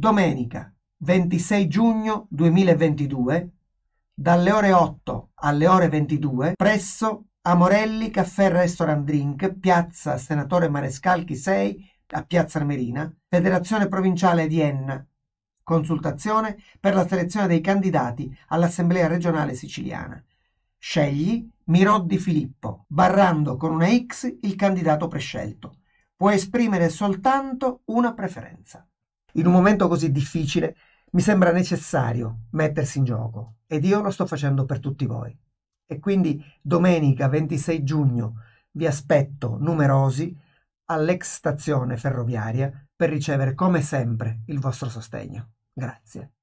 Domenica 26 giugno 2022, dalle ore 8 alle ore 22, presso Amorelli Caffè Restaurant Drink, piazza Senatore Marescalchi 6 a Piazza Armerina, Federazione Provinciale di Enna. Consultazione per la selezione dei candidati all'Assemblea regionale siciliana. Scegli Mirò di Filippo, barrando con una X il candidato prescelto. Puoi esprimere soltanto una preferenza. In un momento così difficile mi sembra necessario mettersi in gioco ed io lo sto facendo per tutti voi. E quindi domenica 26 giugno vi aspetto numerosi all'ex stazione ferroviaria per ricevere come sempre il vostro sostegno. Grazie.